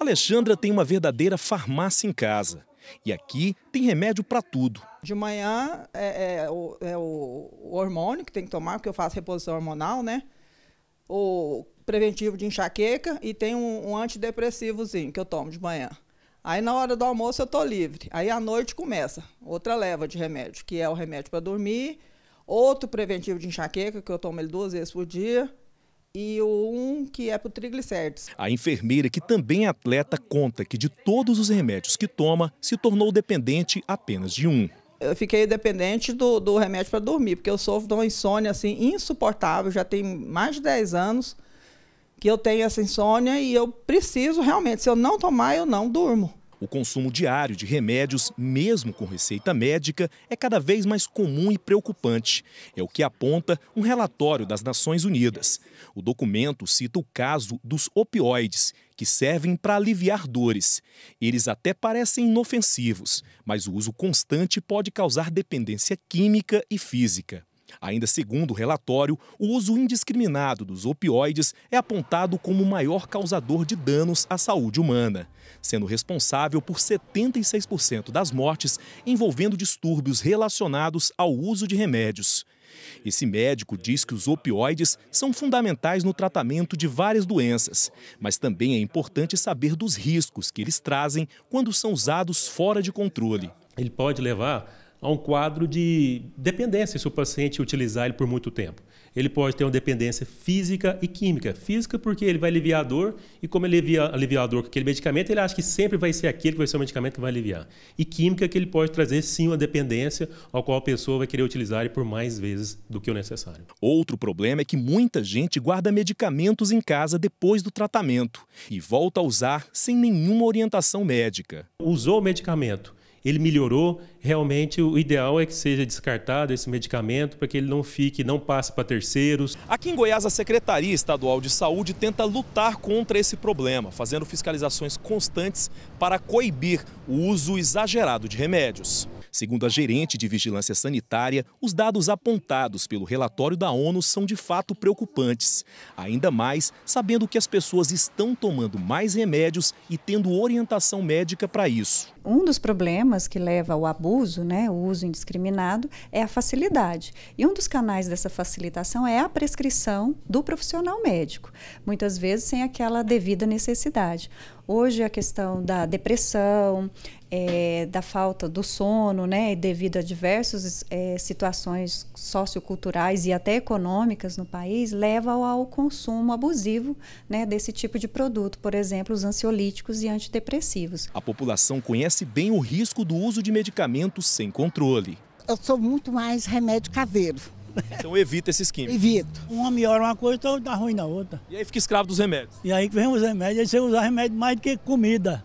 Alexandra tem uma verdadeira farmácia em casa. E aqui tem remédio para tudo. De manhã é, é, o, é, o, hormônio que tem que tomar, porque eu faço reposição hormonal, né? O preventivo de enxaqueca e tem um, um antidepressivozinho que eu tomo de manhã. Aí na hora do almoço eu tô livre. Aí à noite começa outra leva de remédio, que é o remédio para dormir, outro preventivo de enxaqueca que eu tomo ele duas vezes por dia e o 1 que é para triglicéridos. A enfermeira, que também é atleta, conta que de todos os remédios que toma, se tornou dependente apenas de um. Eu fiquei dependente do, do remédio para dormir, porque eu sofro de uma insônia assim, insuportável, já tem mais de 10 anos que eu tenho essa insônia e eu preciso realmente, se eu não tomar, eu não durmo. O consumo diário de remédios, mesmo com receita médica, é cada vez mais comum e preocupante. É o que aponta um relatório das Nações Unidas. O documento cita o caso dos opioides, que servem para aliviar dores. Eles até parecem inofensivos, mas o uso constante pode causar dependência química e física. Ainda segundo o relatório, o uso indiscriminado dos opioides é apontado como o maior causador de danos à saúde humana, sendo responsável por 76% das mortes envolvendo distúrbios relacionados ao uso de remédios. Esse médico diz que os opioides são fundamentais no tratamento de várias doenças, mas também é importante saber dos riscos que eles trazem quando são usados fora de controle. Ele pode levar a um quadro de dependência se o paciente utilizar ele por muito tempo. Ele pode ter uma dependência física e química. Física porque ele vai aliviar a dor e como ele alivia, alivia a dor com aquele medicamento, ele acha que sempre vai ser aquele que vai ser o medicamento que vai aliviar. E química que ele pode trazer sim uma dependência ao qual a pessoa vai querer utilizar ele por mais vezes do que o necessário. Outro problema é que muita gente guarda medicamentos em casa depois do tratamento e volta a usar sem nenhuma orientação médica. Usou o medicamento ele melhorou. Realmente, o ideal é que seja descartado esse medicamento para que ele não fique, não passe para terceiros. Aqui em Goiás, a Secretaria Estadual de Saúde tenta lutar contra esse problema, fazendo fiscalizações constantes para coibir o uso exagerado de remédios. Segundo a gerente de vigilância sanitária, os dados apontados pelo relatório da ONU são de fato preocupantes. Ainda mais sabendo que as pessoas estão tomando mais remédios e tendo orientação médica para isso. Um dos problemas problemas que leva ao abuso, né, o uso indiscriminado, é a facilidade. E um dos canais dessa facilitação é a prescrição do profissional médico, muitas vezes sem aquela devida necessidade. Hoje a questão da depressão, é, da falta do sono, né, devido a diversas é, situações socioculturais e até econômicas no país, leva ao consumo abusivo né, desse tipo de produto, por exemplo, os ansiolíticos e antidepressivos. A população conhece bem o risco do uso de medicamentos sem controle. Eu sou muito mais remédio caseiro. Então evita esses químicos. Evito. Uma melhora uma coisa, então dá ruim na outra. E aí fica escravo dos remédios. E aí vem os remédios, aí você usa remédio mais do que comida.